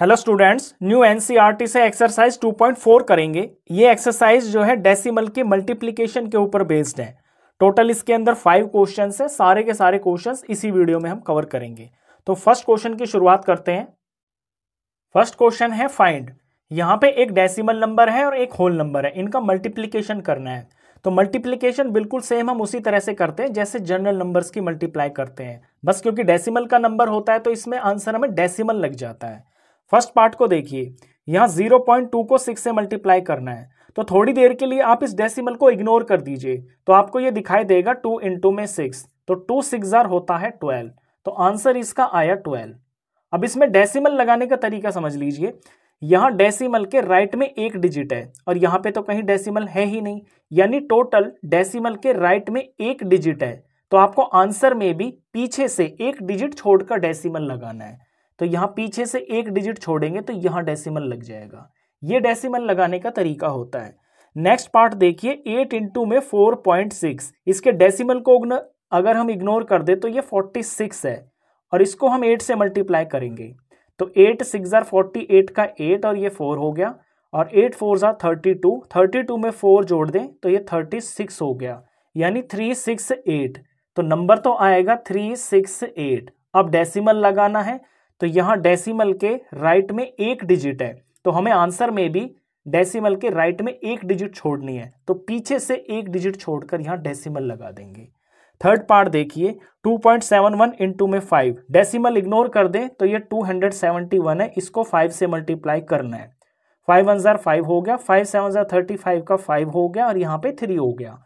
hello students new NCERT से exercise 2.4 करेंगे ये एक्सरसाइज जो है डेसिमल के मल्टीप्लिकेशन के ऊपर बेस्ड है टोटल इसके अंदर फाइव क्वेश्चन है सारे के सारे क्वेश्चन इसी वीडियो में हम कवर करेंगे तो फर्स्ट क्वेश्चन की शुरुआत करते हैं फर्स्ट क्वेश्चन है फाइंड यहाँ पे एक डेसिमल नंबर है और एक होल नंबर है इनका मल्टीप्लीकेशन करना है तो मल्टीप्लीकेशन बिल्कुल सेम हम उसी तरह से करते हैं जैसे जनरल नंबर्स की मल्टीप्लाई करते हैं बस क्योंकि डेसीमल का नंबर होता है तो इसमें आंसर हमें डेसीमल लग जाता है फर्स्ट पार्ट को देखिए यहाँ जीरो पॉइंट टू को सिक्स से मल्टीप्लाई करना है तो थोड़ी देर के लिए आप इस डेसिमल को इग्नोर कर दीजिए तो आपको ये दिखाई देगा टू इंटू में सिक्स तो टू सिक्स होता है ट्वेल्व तो आंसर इसका आया ट्वेल्व अब इसमें डेसिमल लगाने का तरीका समझ लीजिए यहाँ डेसिमल के राइट में एक डिजिट है और यहाँ पे तो कहीं डेसिमल है ही नहीं यानी टोटल डेसिमल के राइट में एक डिजिट है तो आपको आंसर में भी पीछे से एक डिजिट छोड़कर डेसिमल लगाना है तो यहाँ पीछे से एक डिजिट छोड़ेंगे तो यहाँ डेसिमल लग जाएगा ये डेसिमल लगाने का तरीका होता है नेक्स्ट पार्ट देखिए एट इंटू में फोर पॉइंट सिक्स इसके डेसिमल को अगर हम इग्नोर कर दे तो ये फोर्टी सिक्स है और इसको हम एट से मल्टीप्लाई करेंगे तो eight six are forty eight का एट और ये फोर हो गया और एट फोर जार थर्टी टू थर्टी टू में फोर जोड़ दें तो ये थर्टी सिक्स हो गया यानी थ्री सिक्स एट तो नंबर तो आएगा थ्री सिक्स एट अब डेसिमल लगाना है तो यहाँ डेसिमल के राइट में एक डिजिट है तो हमें आंसर में भी डेसिमल के राइट में एक डिजिट छोड़नी है तो पीछे से एक डिजिट छोड़कर यहाँ डेसिमल लगा देंगे थर्ड पार्ट देखिए 2.71 पॉइंट सेवन वन इंटू में फाइव डेसिमल इग्नोर कर दें तो ये 271 है इसको फाइव से मल्टीप्लाई करना है फाइव वन ज़ार फाइव हो गया फाइव सेवन ज़ार थर्टी फाइव का फाइव हो गया और यहाँ पे थ्री हो गया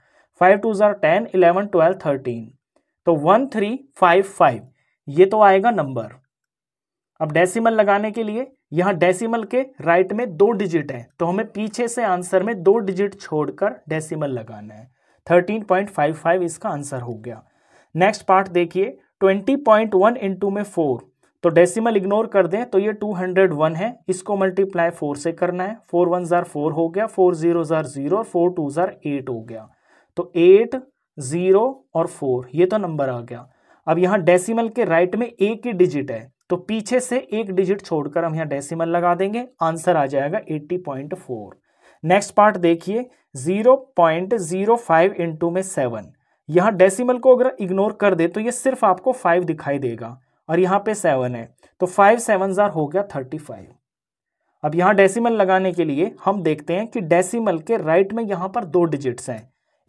फाइव टू ज़ार टेन इलेवन ट्वेल्व थर्टीन तो वन थ्री फाइव फाइव ये तो आएगा नंबर अब डेसिमल लगाने के लिए यहाँ डेसिमल के राइट में दो डिजिट है तो हमें पीछे से आंसर में दो डिजिट छोड़कर डेसिमल लगाना है 13.55 इसका आंसर हो गया नेक्स्ट पार्ट देखिए 20.1 पॉइंट टू में फोर तो डेसिमल इग्नोर कर दें तो ये 201 है इसको मल्टीप्लाई फोर से करना है फोर वन ज़ार फोर हो गया फोर ज़ीरो ज़ार ज़ीरो फोर टू ज़ार एट हो गया तो एट ज़ीरो और फोर ये तो नंबर आ गया अब यहाँ डेसिमल के राइट में एक ही डिजिट है तो पीछे से एक डिजिट छोड़कर हम यहाँ डेसिमल लगा देंगे आंसर आ जाएगा 80.4 नेक्स्ट पार्ट देखिए 0.05 इंटू में सेवन यहाँ डेसिमल को अगर इग्नोर कर दे तो ये सिर्फ आपको फाइव दिखाई देगा और यहाँ पे सेवन है तो फाइव सेवन जार हो गया थर्टी फाइव अब यहाँ डेसिमल लगाने के लिए हम देखते हैं कि डेसिमल के राइट में यहाँ पर दो डिजिट्स हैं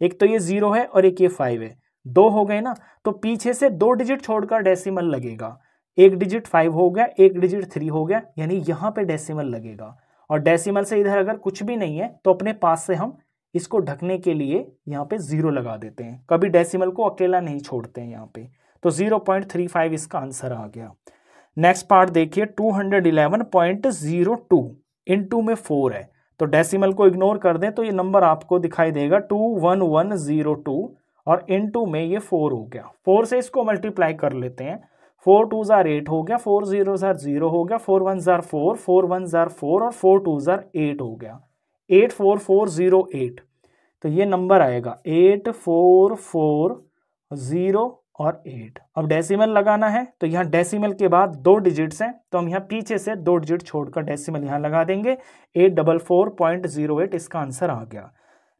एक तो ये जीरो है और एक ये फाइव है दो हो गए ना तो पीछे से दो डिजिट छोड़कर डेसिमल लगेगा एक डिजिट फाइव हो गया एक डिजिट थ्री हो गया यानी यहाँ पे डेसिमल लगेगा और डेसिमल से इधर अगर कुछ भी नहीं है तो अपने पास से हम इसको ढकने के लिए यहाँ पे जीरो लगा देते हैं कभी डेसिमल को अकेला नहीं छोड़ते हैं यहाँ पे तो जीरो पॉइंट थ्री फाइव इसका आंसर आ गया नेक्स्ट पार्ट देखिए two hundred eleven point zero two into में फोर है तो डेसिमल को इग्नोर कर दें तो ये नंबर आपको दिखाई देगा two one one zero two और इन टू में ये फोर हो गया फोर से इसको मल्टीप्लाई कर लेते हैं फोर टू ज़ार एट हो गया फोर ज़ीरो ज़ार ज़ीरो हो गया फोर वन ज़ार फोर फोर वन ज़ार फोर और फोर टू ज़ार एट हो गया eight four four zero eight तो ये नंबर आएगा एट फोर फोर ज़ीरो और एट अब डेसिमल लगाना है तो यहाँ डेसिमल के बाद दो डिजिट्स हैं तो हम यहाँ पीछे से दो डिजिट छोड़कर डेसिमल यहाँ लगा देंगे eight double four point zero eight इसका आंसर आ गया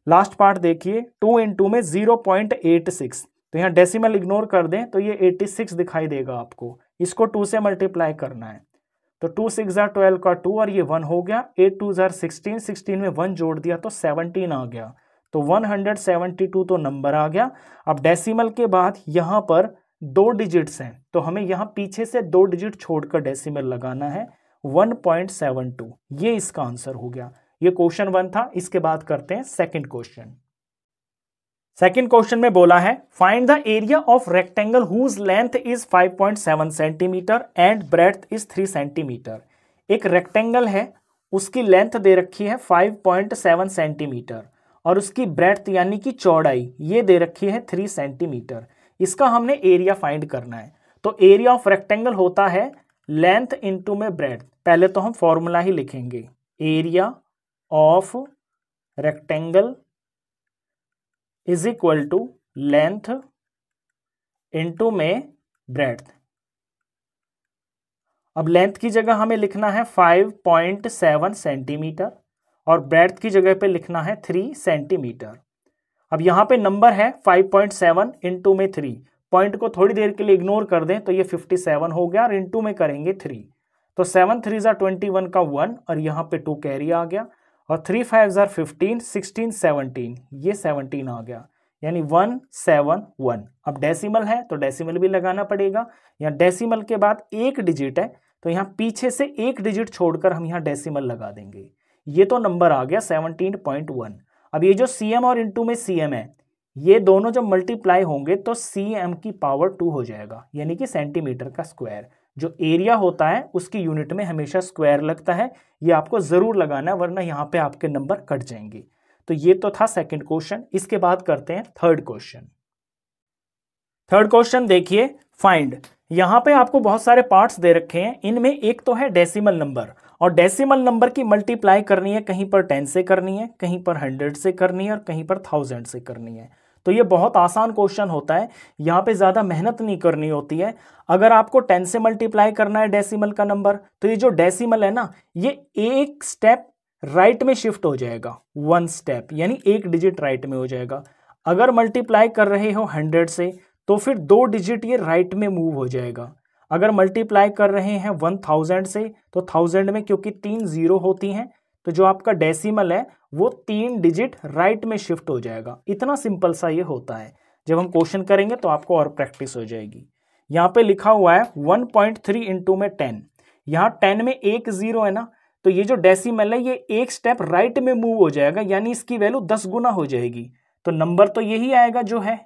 लास्ट पार्ट देखिए टू इन टू में ज़ीरो पॉइंट एट सिक्स तो यहाँ डेसिमल इग्नोर कर दें तो ये 86 दिखाई देगा आपको इसको टू से मल्टीप्लाई करना है तो टू सिक्स जार ट्वेल्व का टू और ये वन हो गया एट टू जार सिक्सटीन सिक्सटीन में वन जोड़ दिया तो सेवनटीन आ गया तो वन हंड्रेड सेवनटी टू तो नंबर आ गया अब डेसिमल के बाद यहाँ पर दो डिजिट्स हैं तो हमें यहाँ पीछे से दो डिजिट छोड़कर डेसिमल लगाना है वन पॉइंट सेवन टू ये इसका आंसर हो गया ये क्वेश्चन वन था इसके बाद करते हैं सेकेंड क्वेश्चन सेकेंड क्वेश्चन में बोला है find the area of rectangle whose length is 5.7 centimetre and breadth is 3 centimetre एक रेक्टेंगल है उसकी लेंथ दे रखी है 5.7 सेंटीमीटर और उसकी ब्रेथ यानी कि चौड़ाई ये दे रखी है 3 सेंटीमीटर इसका हमने एरिया फाइंड करना है तो एरिया ऑफ रेक्टेंगल होता है लेंथ इंटू में ब्रेथ पहले तो हम फॉर्मूला ही लिखेंगे area of rectangle is equal to length into में ब्रेड अब लेंथ की जगह हमें लिखना है 5.7 सेंटीमीटर और ब्रेड की जगह पे लिखना है 3 सेंटीमीटर अब यहाँ पे नंबर है 5.7 पॉइंट सेवन इंटू में थ्री पॉइंट को थोड़ी देर के लिए इग्नोर कर दें तो ये 57 हो गया और इंटू में करेंगे थ्री तो सेवन थ्री जो ट्वेंटी वन का वन और यहाँ पे टू कैरी आ गया और थ्री फाइव ज़ार फिफ्टीन सिक्सटीन सेवनटीन ये सेवनटीन आ गया यानी वन सेवन वन अब डेसिमल है तो डेसिमल भी लगाना पड़ेगा या डेसिमल के बाद एक डिजिट है तो यहाँ पीछे से एक डिजिट छोड़कर हम यहाँ डेसिमल लगा देंगे ये तो नंबर आ गया सेवनटीन पॉइंट वन अब ये जो सी एम और इंटू में सी एम है ये दोनों जब मल्टीप्लाई होंगे तो सी एम की पावर टू हो जाएगा यानी कि सेंटीमीटर का स्क्वायर जो एरिया होता है उसकी यूनिट में हमेशा स्क्वायर लगता है ये आपको ज़रूर लगाना है वरना यहाँ पे आपके नंबर कट जाएंगे तो ये तो था सेकंड क्वेश्चन इसके बाद करते हैं थर्ड क्वेश्चन थर्ड क्वेश्चन देखिए फाइंड यहाँ पे आपको बहुत सारे पार्ट्स दे रखे हैं इनमें एक तो है डेसिमल नंबर और डेसिमल नंबर की मल्टीप्लाई करनी है कहीं पर टेन से करनी है कहीं पर हंड्रेड से करनी है और कहीं पर थाउजेंड से करनी है तो ये बहुत आसान क्वेश्चन होता है यहाँ पे ज़्यादा मेहनत नहीं करनी होती है अगर आपको टेन से मल्टीप्लाई करना है डेसिमल का नंबर तो ये जो डेसिमल है ना ये एक स्टेप राइट में शिफ्ट हो जाएगा वन स्टेप यानी एक डिजिट राइट में हो जाएगा अगर मल्टीप्लाई कर रहे हो हंड्रेड से तो फिर दो डिजिट ये राइट में मूव हो जाएगा अगर मल्टीप्लाई कर रहे हैं वन थाउजेंड से तो थाउजेंड में क्योंकि तीन जीरो होती हैं तो जो आपका डेसिमल है वो तीन डिजिट राइट में शिफ्ट हो जाएगा इतना सिंपल सा ये होता है जब हम क्वेश्चन करेंगे तो आपको और प्रैक्टिस हो जाएगी यहाँ पे लिखा हुआ है वन पॉइंट थ्री इंटू में टेन यहाँ टेन में एक जीरो है ना तो ये जो डेसिमल है ये एक स्टेप राइट में मूव हो जाएगा यानी इसकी वैल्यू दस गुना हो जाएगी तो नंबर तो यही आएगा जो है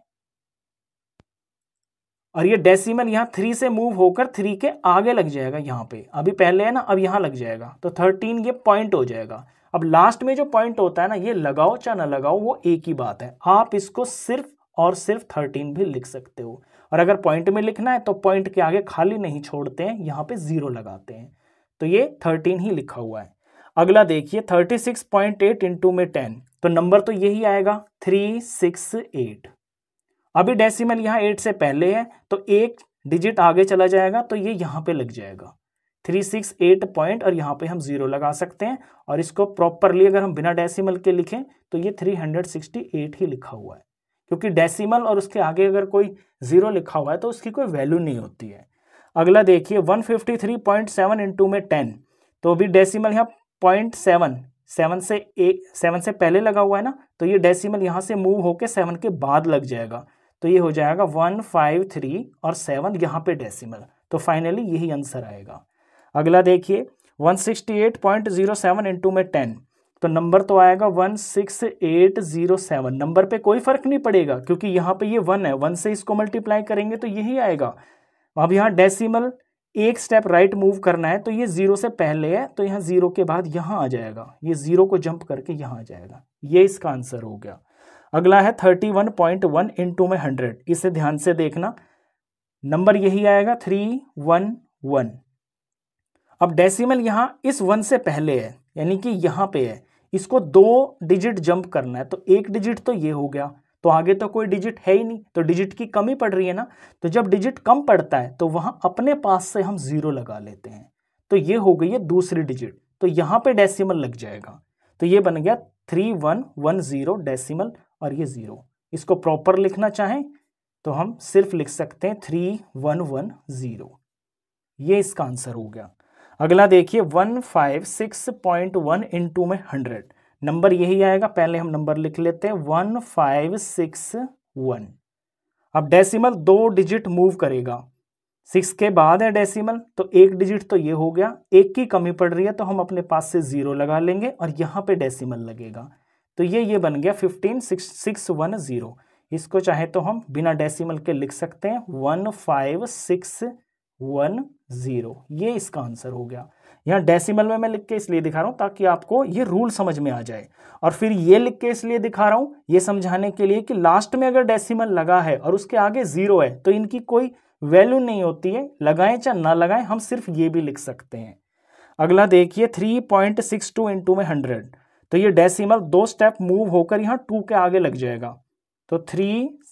और ये डेसिमल यहाँ थ्री से मूव होकर थ्री के आगे लग जाएगा यहाँ पे अभी पहले है ना अब यहाँ लग जाएगा तो थर्टीन ये पॉइंट हो जाएगा अब लास्ट में जो पॉइंट होता है ना ये लगाओ चाहे ना लगाओ वो एक ही बात है आप इसको सिर्फ और सिर्फ थर्टीन भी लिख सकते हो और अगर पॉइंट में लिखना है तो पॉइंट के आगे खाली नहीं छोड़ते हैं यहाँ पे जीरो लगाते हैं तो ये थर्टीन ही लिखा हुआ है अगला देखिए thirty six point eight into में टेन तो नंबर तो यही आएगा थ्री सिक्स एट अभी डेसिमल यहाँ एट से पहले है तो एक डिजिट आगे चला जाएगा तो ये यहाँ पे लग जाएगा थ्री सिक्स एट पॉइंट और यहाँ पे हम जीरो लगा सकते हैं और इसको प्रॉपरली अगर हम बिना डेसिमल के लिखें तो ये थ्री हंड्रेड सिक्सटी एट ही लिखा हुआ है क्योंकि डेसिमल और उसके आगे अगर कोई जीरो लिखा हुआ है तो उसकी कोई वैल्यू नहीं होती है अगला देखिए one fifty three point seven into में टेन तो अभी डेसीमल यहाँ पॉइंट सेवन सेवन से ए सेवन से पहले लगा हुआ है ना तो ये डेसीमल यहाँ से मूव होके सेवन के बाद लग जाएगा तो ये हो जाएगा वन फाइव थ्री और सेवन यहाँ पे डेसिमल तो फाइनली यही आंसर आएगा अगला देखिए one sixty eight point zero seven into में टेन तो नंबर तो आएगा one six eight zero seven number पे कोई फर्क नहीं पड़ेगा क्योंकि यहाँ पे ये वन है वन से इसको मल्टीप्लाई करेंगे तो यही आएगा अब यहाँ डेसिमल एक स्टेप राइट मूव करना है तो ये जीरो से पहले है तो यहाँ जीरो के बाद यहाँ आ जाएगा ये जीरो को जंप करके यहाँ आ जाएगा ये इसका आंसर हो गया अगला है thirty one point one into में हंड्रेड इसे ध्यान से देखना नंबर यही आएगा थ्री वन वन अब डेसिमल यहाँ इस वन से पहले है यानी कि यहां पे है इसको दो डिजिट जंप करना है तो एक डिजिट तो ये हो गया तो आगे तो कोई डिजिट है ही नहीं तो डिजिट की कमी पड़ रही है ना तो जब डिजिट कम पड़ता है तो वहां अपने पास से हम ज़ीरो लगा लेते हैं तो ये हो गई है दूसरी डिजिट तो यहां पे डेसिमल लग जाएगा तो ये बन गया three one one zero decimal और ये ज़ीरो इसको प्रॉपर लिखना चाहें तो हम सिर्फ लिख सकते हैं थ्री वन वन ज़ीरो ये इसका आंसर हो गया अगला देखिए one five six point one into में हंड्रेड नंबर यही आएगा पहले हम नंबर लिख लेते हैं वन फाइव सिक्स वन अब डेसिमल दो डिजिट मूव करेगा सिक्स के बाद है डेसिमल तो एक डिजिट तो ये हो गया एक की कमी पड़ रही है तो हम अपने पास से ज़ीरो लगा लेंगे और यहाँ पे डेसिमल लगेगा तो ये ये बन गया fifteen six six one zero इसको चाहे तो हम बिना डेसिमल के लिख सकते हैं one five six one zero ये इसका आंसर हो गया यहाँ डेसिमल में मैं लिख के इसलिए दिखा रहा हूँ ताकि आपको ये रूल समझ में आ जाए और फिर ये लिख के इसलिए दिखा रहा हूँ ये समझाने के लिए कि लास्ट में अगर डेसिमल लगा है और उसके आगे ज़ीरो है तो इनकी कोई वैल्यू नहीं होती है लगाएं चाहे ना लगाएं हम सिर्फ ये भी लिख सकते हैं अगला देखिए three point six two into में हंड्रेड तो ये डेसिमल दो स्टेप मूव होकर यहाँ टू के आगे लग जाएगा तो थ्री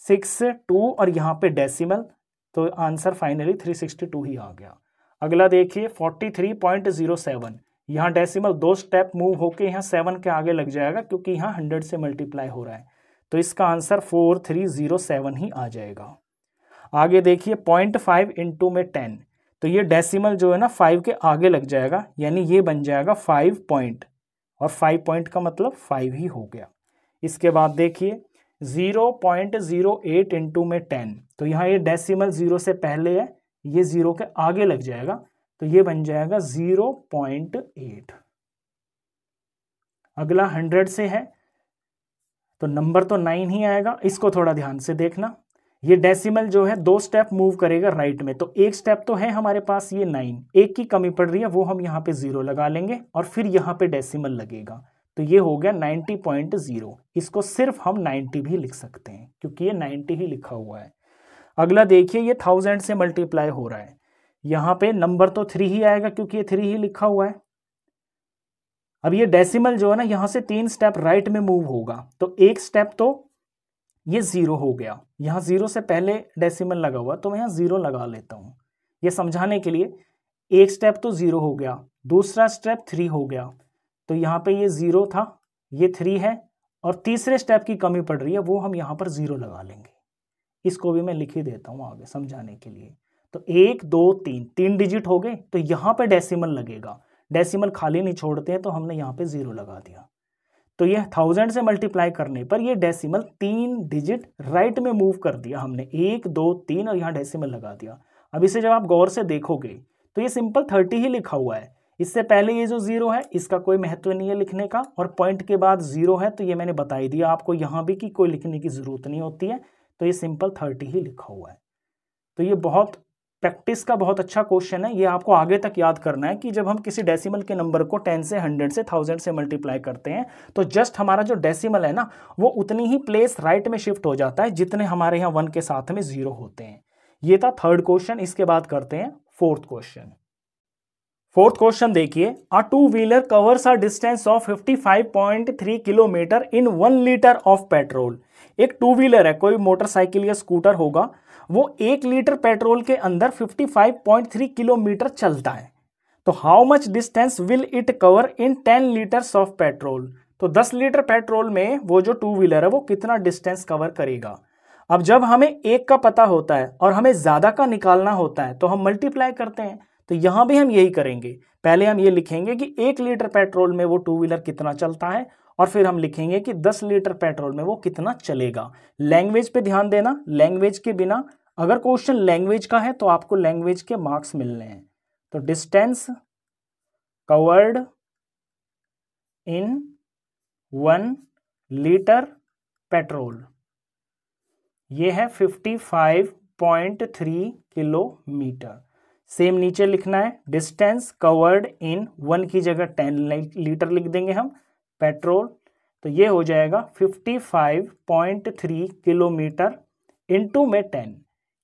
सिक्स टू और यहाँ पे डेसिमल तो answer finally three sixty two ही आ गया अगला देखिए forty three point zero seven यहाँ डेसिमल दो स्टेप मूव होकर यहाँ सेवन के आगे लग जाएगा क्योंकि यहाँ हंड्रेड से मल्टीप्लाई हो रहा है तो इसका answer four three zero seven ही आ जाएगा आगे देखिए पॉइंट फाइव इंटू में टेन तो ये डेसिमल जो है ना फाइव के आगे लग जाएगा यानी ये बन जाएगा फाइव पॉइंट और फाइव पॉइंट का मतलब फाइव ही हो गया इसके बाद देखिए zero point zero eight into में टेन तो यहाँ ये डेसिमल ज़ीरो से पहले है ये ज़ीरो के आगे लग जाएगा तो ये बन जाएगा ज़ीरो पॉइंट एट अगला हंड्रेड से है तो नंबर तो नाइन ही आएगा इसको थोड़ा ध्यान से देखना ये डेसिमल जो है दो स्टेप मूव करेगा राइट में तो एक स्टेप तो है हमारे पास ये नाइन एक की कमी पड़ रही है वो हम यहाँ पे जीरो लगा लेंगे और फिर यहाँ पे डेसिमल लगेगा तो ये हो गया जीरो इसको सिर्फ हम नाइनटी भी लिख सकते हैं क्योंकि ये नाइन्टी ही लिखा हुआ है अगला देखिए ये थाउजेंड से मल्टीप्लाई हो रहा है यहाँ पे नंबर तो थ्री ही आएगा क्योंकि ये थ्री ही लिखा हुआ है अब ये डेसिमल जो है ना यहाँ से तीन स्टेप राइट में मूव होगा तो एक स्टेप तो ये ज़ीरो हो गया यहाँ ज़ीरो से पहले डेसिमल लगा हुआ तो मैं यहाँ ज़ीरो लगा लेता हूँ ये समझाने के लिए एक स्टेप तो ज़ीरो हो गया दूसरा स्टेप थ्री हो गया तो यहाँ पे ये ज़ीरो था ये थ्री है और तीसरे स्टेप की कमी पड़ रही है वो हम यहाँ पर ज़ीरो लगा लेंगे इसको भी मैं लिख ही देता हूँ आगे समझाने के लिए तो एक दो तीन तीन डिजिट हो गए तो यहाँ पे डेसीमल लगेगा डेसीमल खाली नहीं छोड़ते हैं तो हमने यहाँ पे ज़ीरो लगा दिया तो ये थाउजेंड से मल्टीप्लाई करने पर ये डेसिमल तीन डिजिट राइट में मूव कर दिया हमने एक दो तीन और यहाँ डेसिमल लगा दिया अब इसे जब आप गौर से देखोगे तो ये सिंपल थर्टी ही लिखा हुआ है इससे पहले ये जो जीरो है इसका कोई महत्व नहीं है लिखने का और पॉइंट के बाद जीरो है तो ये मैंने बता ही दिया आपको यहाँ भी कि कोई लिखने की ज़रूरत नहीं होती है तो ये सिंपल थर्टी ही लिखा हुआ है तो ये बहुत प्रैक्टिस का बहुत अच्छा क्वेश्चन है ये आपको आगे तक याद करना है कि जब हम किसी डेसिमल के नंबर को टेन से हंड्रेड से थाउजेंड से मल्टीप्लाई करते हैं तो जस्ट हमारा जो डेसिमल है ना वो उतनी ही प्लेस राइट में शिफ्ट हो जाता है जितने हमारे यहाँ वन के साथ में जीरो होते हैं ये था थर्ड क्वेश्चन इसके बाद करते हैं फोर्थ क्वेश्चन फोर्थ क्वेश्चन देखिए a two wheeler covers a distance of 55.3 kilometre in one litre of petrol एक टू व्हीलर है कोई मोटरसाइकिल या स्कूटर होगा वो एक लीटर पेट्रोल के अंदर 55.3 किलोमीटर चलता है तो how much distance will it cover in 10 litres of petrol तो 10 लीटर पेट्रोल में वो जो टू व्हीलर है वो कितना डिस्टेंस कवर करेगा अब जब हमें एक का पता होता है और हमें ज़्यादा का निकालना होता है तो हम मल्टीप्लाई करते हैं तो यहां भी हम यही करेंगे पहले हम ये लिखेंगे कि एक लीटर पेट्रोल में वो टू व्हीलर कितना चलता है और फिर हम लिखेंगे कि 10 लीटर पेट्रोल में वो कितना चलेगा लैंग्वेज पे ध्यान देना लैंग्वेज के बिना अगर क्वेश्चन लैंग्वेज का है तो आपको लैंग्वेज के मार्क्स मिलने हैं तो distance covered in one litre petrol ये है 55.3 किलोमीटर सेम नीचे लिखना है डिस्टेंस कवर्ड इन वन की जगह टेन लीटर लिख देंगे हम पेट्रोल तो ये हो जाएगा 55.3 किलोमीटर इनटू में टेन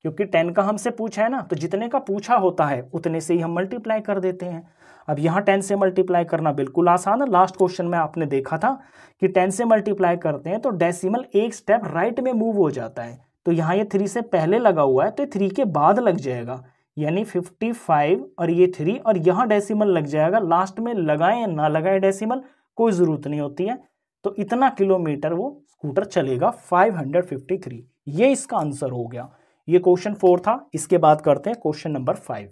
क्योंकि टेन का हमसे पूछा है ना तो जितने का पूछा होता है उतने से ही हम मल्टीप्लाई कर देते हैं अब यहाँ टेन से मल्टीप्लाई करना बिल्कुल आसान है लास्ट क्वेश्चन में आपने देखा था कि टेन से मल्टीप्लाई करते हैं तो डेसिमल एक स्टेप राइट में मूव हो जाता है तो यहाँ ये थ्री से पहले लगा हुआ है तो थ्री के बाद लग जाएगा यानी फाइव और ये थ्री और यहाँ डेसीमल लग जाएगा लास्ट में लगाएं ना लगाएं डेसीमल कोई ज़रूरत नहीं होती है तो इतना किलोमीटर वो स्कूटर चलेगा 553 ये इसका आंसर हो गया ये क्वेश्चन फोर था इसके बाद करते हैं question number five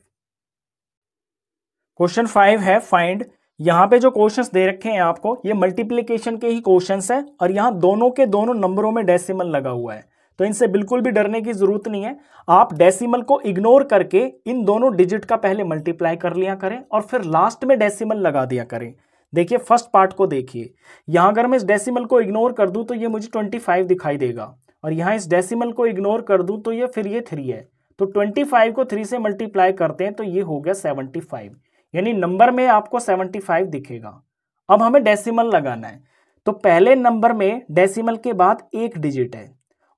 question five है फाइंड यहां पे जो क्वेश्चंस दे रखे हैं आपको ये मल्टीप्लिकेशन के ही क्वेश्चंस हैं और यहां दोनों के दोनों नंबरों में डेसिमल लगा हुआ है तो इनसे बिल्कुल भी डरने की जरूरत नहीं है आप डेसिमल को इग्नोर करके इन दोनों डिजिट का पहले मल्टीप्लाई कर लिया करें और फिर लास्ट में डेसिमल लगा दिया करें देखिए फर्स्ट पार्ट को देखिए यहाँ अगर मैं इस डेसिमल को इग्नोर कर दूँ तो ये मुझे ट्वेंटी फाइव दिखाई देगा और यहाँ इस डेसिमल को इग्नोर कर दूँ तो ये फिर ये थ्री है तो ट्वेंटी फाइव को थ्री से मल्टीप्लाई करते हैं तो ये हो गया सेवेंटी फाइव यानी नंबर में आपको सेवेंटी फाइव दिखेगा अब हमें डेसीमल लगाना है तो पहले नंबर में डेसीमल के बाद एक डिजिट है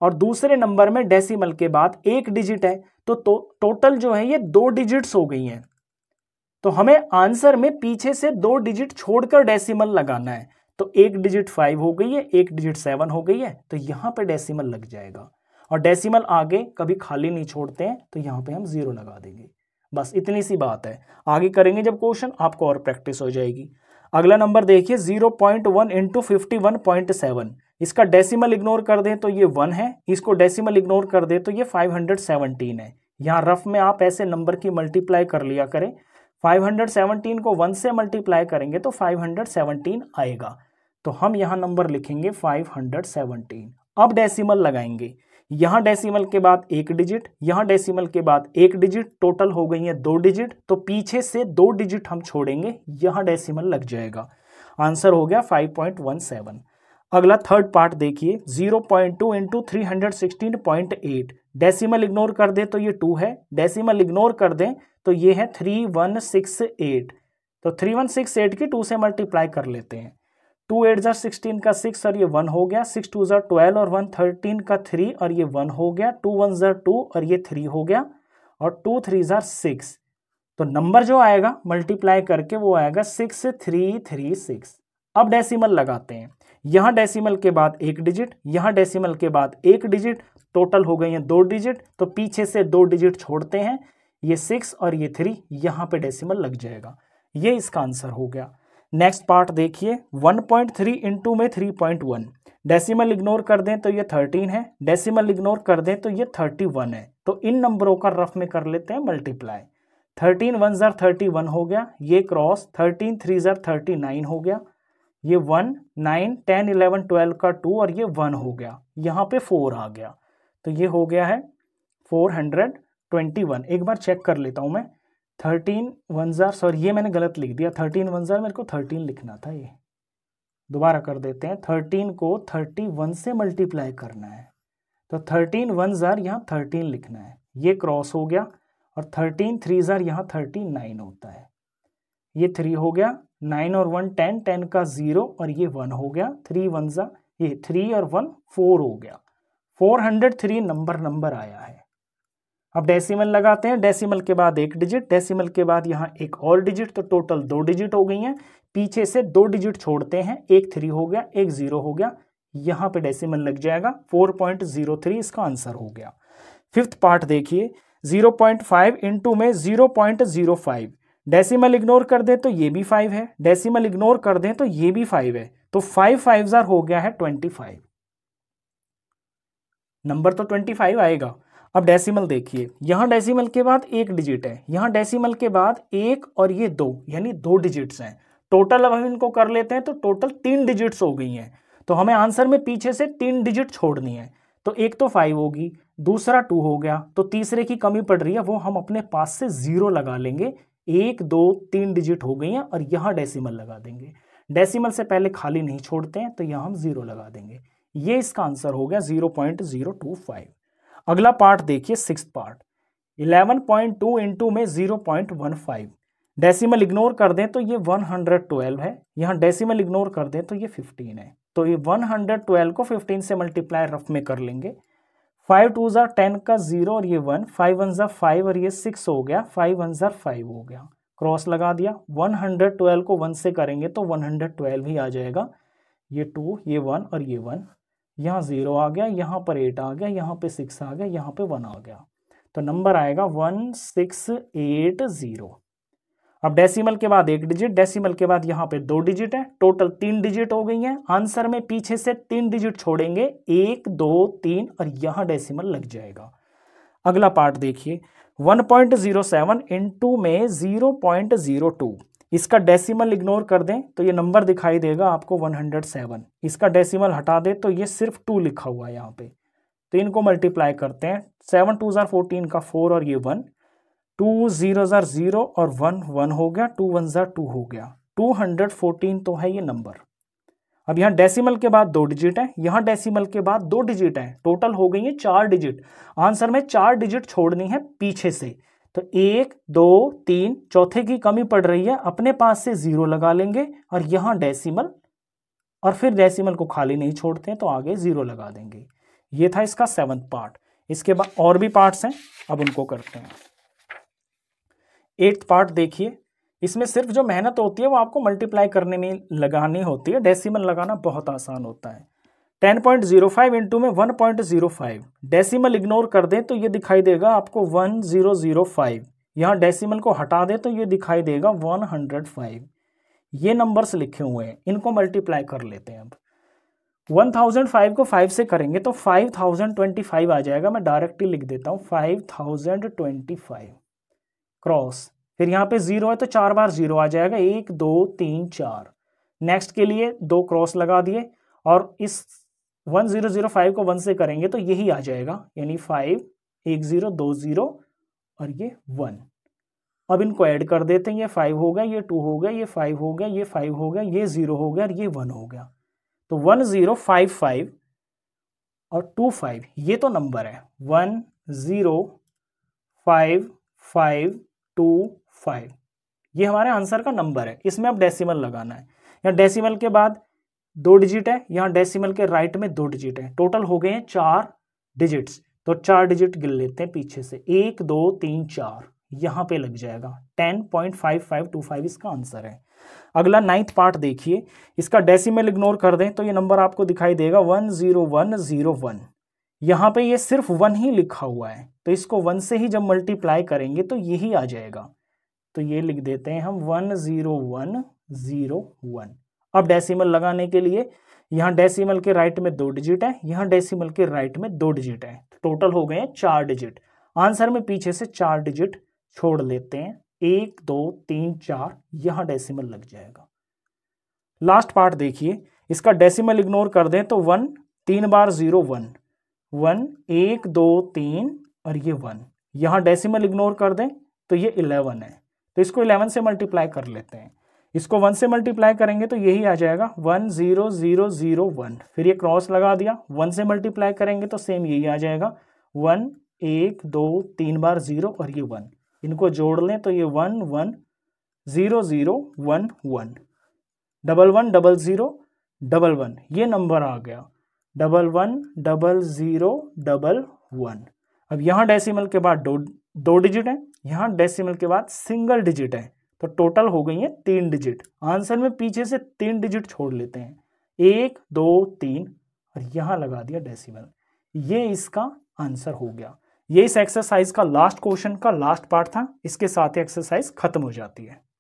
और दूसरे नंबर में डेसीमल के बाद एक डिजिट है तो, तो टोटल जो है ये दो डिजिट्स हो गई हैं तो हमें आंसर में पीछे से दो डिजिट छोड़कर डेसिमल लगाना है तो एक डिजिट फाइव हो गई है एक डिजिट सेवन हो गई है तो यहां पर डेसिमल लग जाएगा और डेसिमल आगे कभी खाली नहीं छोड़ते हैं तो यहां पर हम जीरो लगा देंगे बस इतनी सी बात है आगे करेंगे जब क्वेश्चन आपको और प्रैक्टिस हो जाएगी अगला नंबर देखिए zero point one into fifty one point seven इसका डेसिमल इग्नोर कर दें तो ये वन है इसको डेसिमल इग्नोर कर दें तो ये फाइव हंड्रेड सेवनटीन है यहाँ रफ में आप ऐसे नंबर की मल्टीप्लाई कर लिया करें 517 को 1 से मल्टीप्लाई करेंगे तो 517 आएगा तो हम यहाँ नंबर लिखेंगे 517 अब डेसिमल लगाएंगे यहाँ डेसिमल के बाद एक डिजिट यहाँ डेसिमल के बाद एक डिजिट टोटल हो गई है दो डिजिट तो पीछे से दो डिजिट हम छोड़ेंगे यहाँ डेसिमल लग जाएगा आंसर हो गया 5.17 अगला थर्ड पार्ट देखिए zero point two into three hundred sixteen point eight decimal ignore कर दें तो ये टू है डेसिमल इग्नोर कर दें तो ये है थ्री वन सिक्स एट तो थ्री वन सिक्स एट की टू से मल्टीप्लाई कर लेते हैं टू एट ज़ार सिक्सटीन का सिक्स और ये वन हो गया सिक्स टू ज़ार ट्वेल्व और वन थर्टीन का थ्री और ये वन हो गया टू वन ज़ार टू और ये थ्री हो गया और टू थ्री ज़ार सिक्स तो नंबर जो आएगा मल्टीप्लाई करके वो आएगा सिक्स थ्री थ्री सिक्स अब डेसीमल लगाते हैं यहां डेसिमल के बाद एक डिजिट यहां डेसिमल के बाद एक डिजिट टोटल हो गई है दो डिजिट तो पीछे से दो डिजिट छोड़ते हैं ये सिक्स और ये थ्री यहां पे डेसिमल लग जाएगा ये इसका आंसर हो गया नेक्स्ट पार्ट देखिए 1.3 पॉइंट थ्री टू में three point one decimal ignore कर दें तो ये 13 है डेसिमल इग्नोर कर दें तो ये 31 है तो इन नंबरों का रफ में कर लेते हैं मल्टीप्लाई थर्टीन वन ज़र थर्टी वन हो गया ये क्रॉस थर्टीन थ्री ज़र थर्टी नाइन हो गया ये one nine ten eleven twelve का टू और ये वन हो गया यहाँ पे फोर आ गया तो ये हो गया है फोर हंड्रेड ट्वेंटी वन एक बार चेक कर लेता हूँ मैं थर्टीन वन ज़ार सॉरी ये मैंने गलत लिख दिया थर्टीन वन ज़ार मेरे को थर्टीन लिखना था ये दोबारा कर देते हैं थर्टीन को थर्टी वन से मल्टीप्लाई करना है तो थर्टीन वन ज़ार यहाँ थर्टीन लिखना है ये क्रॉस हो गया और थर्टीन थ्री ज़ार यहाँ थर्टी नाइन होता है ये थ्री हो गया नाइन और वन टेन टेन का ज़ीरो और ये वन हो गया थ्री वन ज़ा ये थ्री और वन फोर हो गया four hundred three number number आया है अब डेसिमल लगाते हैं डेसिमल के बाद एक डिजिट डेसिमल के बाद यहाँ एक और डिजिट तो टोटल दो डिजिट हो गई हैं पीछे से दो डिजिट छोड़ते हैं एक थ्री हो गया एक ज़ीरो हो गया यहाँ पे डेसिमल लग जाएगा फोर पॉइंट ज़ीरो थ्री इसका आंसर हो गया फिफ्थ पार्ट देखिए ज़ीरो पॉइंट फाइव इंटू में zero point zero five decimal ignore कर दें तो ये भी फाइव है डेसिमल इग्नोर कर दें तो ये भी फाइव है तो फाइव फाइव जार हो गया है ट्वेंटी फाइव नंबर तो ट्वेंटी फाइव आएगा अब डेसिमल देखिए यहाँ डेसिमल के बाद एक डिजिट है यहाँ डेसिमल के बाद एक और ये दो यानी दो डिजिट्स हैं टोटल अब हम इनको कर लेते हैं तो टोटल तीन डिजिट्स हो गई हैं तो हमें आंसर में पीछे से तीन डिजिट छोड़नी है तो एक तो फाइव होगी दूसरा टू हो गया तो तीसरे की कमी पड़ रही है वो हम अपने पास से ज़ीरो लगा लेंगे एक दो तीन डिजिट हो गई हैं और यहाँ डेसिमल लगा देंगे डेसिमल से पहले खाली नहीं छोड़ते हैं तो यहाँ हम ज़ीरो लगा देंगे ये इसका आंसर हो गया zero point zero two five अगला पार्ट देखिए six part eleven point two into में zero point one five decimal ignore कर दें तो ये वन हंड्रेड ट्वेल्व है यहाँ डेसीमल इग्नोर कर दें तो ये फिफ्टीन है तो ये वन हंड्रेड ट्वेल्व को फिफ्टीन से मल्टीप्लाई रफ में कर लेंगे फाइव टू ज़ार टेन का ज़ीरो और ये वन फाइव वन ज़ार फाइव और ये सिक्स हो गया फाइव वन ज़ार फाइव हो गया क्रॉस लगा दिया वन हंड्रेड ट्वेल्व को वन से करेंगे तो वन हंड्रेड ट्वेल्व ही आ जाएगा ये टू ये वन और ये वन यहाँ ज़ीरो आ गया यहाँ पर एट आ गया यहाँ पे सिक्स आ गया यहाँ पे वन आ गया तो नंबर आएगा वन सिक्स एट ज़ीरो अब डेसिमल के बाद एक डिजिट डेसिमल के बाद यहाँ पे दो डिजिट है टोटल तीन डिजिट हो गई हैं आंसर में पीछे से तीन डिजिट छोड़ेंगे एक दो तीन और यहाँ डेसिमल लग जाएगा अगला पार्ट देखिए 1.07 पॉइंट जीरो सेवन टू में जीरो पॉइंट जीरो टू इसका डेसिमल इग्नोर कर दें तो ये नंबर दिखाई देगा आपको 107 इसका डेसिमल हटा दे तो ये सिर्फ टू लिखा हुआ है यहाँ पे तो इनको मल्टीप्लाई करते हैं सेवन टू ज़ार फोर्टीन का फोर और ये वन टू ज़ीरो ज़ार ज़ीरो और वन वन हो गया टू वन ज़ार टू हो गया टू हंड्रेड फोर्टीन तो है ये नंबर अब यहाँ डेसिमल के बाद दो डिजिट है यहाँ डेसिमल के बाद दो डिजिट है टोटल हो गई है चार डिजिट आंसर में चार डिजिट छोड़नी है पीछे से तो एक दो तीन चौथे की कमी पड़ रही है अपने पास से ज़ीरो लगा लेंगे और यहाँ डेसिमल और फिर डेसिमल को खाली नहीं छोड़ते हैं तो आगे ज़ीरो लगा देंगे ये था इसका सेवन्थ पार्ट इसके बाद और भी पार्ट्स हैं अब उनको करते हैं एट्थ पार्ट देखिए इसमें सिर्फ जो मेहनत होती है वो आपको मल्टीप्लाई करने में लगानी होती है डेसिमल लगाना बहुत आसान होता है ten point zero five into में one point zero five decimal ignore कर दें तो ये दिखाई देगा आपको वन जीरो जीरो फाइव यहाँ डेसीमल को हटा दें तो ये दिखाई देगा वन हंड्रेड फाइव ये नंबर्स लिखे हुए हैं इनको मल्टीप्लाई कर लेते हैं अब वन थाउजेंड फाइव को फाइव से करेंगे तो फाइव थाउजेंड ट्वेंटी फाइव आ जाएगा मैं डायरेक्टली लिख देता हूँ five thousand twenty five cross फिर यहाँ पे जीरो है तो चार बार जीरो आ जाएगा एक दो तीन चार नेक्स्ट के लिए दो क्रॉस लगा दिए और इस वन जीरो जीरो फाइव को वन से करेंगे तो यही आ जाएगा यानी फाइव एक जीरो दो जीरो और ये वन अब इनको ऐड कर देते हैं ये फाइव हो गया ये टू हो गया ये फाइव हो गया ये फाइव हो गया ये जीरो हो गया और ये वन हो गया तो वन जीरो फाइव फाइव और टू फाइव ये तो नंबर है one zero five five two five ये हमारे आंसर का नंबर है इसमें अब डेसिमल लगाना है यहाँ डेसिमल के बाद दो डिजिट है यहाँ डेसिमल के राइट में दो डिजिट है टोटल हो गए हैं चार डिजिट्स तो चार डिजिट गिन लेते हैं पीछे से एक दो तीन चार यहाँ पे लग जाएगा ten point five five two five इसका आंसर है अगला नाइन्थ पार्ट देखिए इसका डेसिमल इग्नोर कर दें तो ये नंबर आपको दिखाई देगा one zero one zero one यहाँ पे ये सिर्फ वन ही लिखा हुआ है तो इसको वन से ही जब मल्टीप्लाई करेंगे तो यही आ जाएगा तो ये लिख देते हैं हम one zero one zero one अब डेसिमल लगाने के लिए यहाँ डेसिमल के राइट में दो डिजिट है यहाँ डेसिमल के राइट में दो डिजिट है तो टोटल हो गए हैं चार डिजिट आंसर में पीछे से चार डिजिट छोड़ लेते हैं एक दो तीन चार यहाँ डेसिमल लग जाएगा लास्ट पार्ट देखिए इसका डेसिमल इग्नोर कर दें तो वन तीन बार ज़ीरो वन वन एक दो तीन और ये वन यहाँ डेसिमल इग्नोर कर दें तो ये इलेवन है तो इसको इलेवन से मल्टीप्लाई कर लेते हैं इसको वन से मल्टीप्लाई करेंगे तो यही आ जाएगा one zero zero zero one फिर ये क्रॉस लगा दिया वन से मल्टीप्लाई करेंगे तो सेम यही आ जाएगा वन एक दो तीन बार ज़ीरो और ये वन इनको जोड़ लें तो ये one one zero zero one one double one double zero double one ये नंबर आ गया double one double zero double one अब यहाँ डेसिमल के बाद दो दो डिजिट हैं यहाँ डेसिमल के बाद सिंगल डिजिट है तो टोटल हो गई है तीन डिजिट आंसर में पीछे से तीन डिजिट छोड़ लेते हैं एक दो तीन और यहाँ लगा दिया डेसिमल ये इसका आंसर हो गया ये इस एक्सरसाइज का लास्ट क्वेश्चन का लास्ट पार्ट था इसके साथ ही एक्सरसाइज खत्म हो जाती है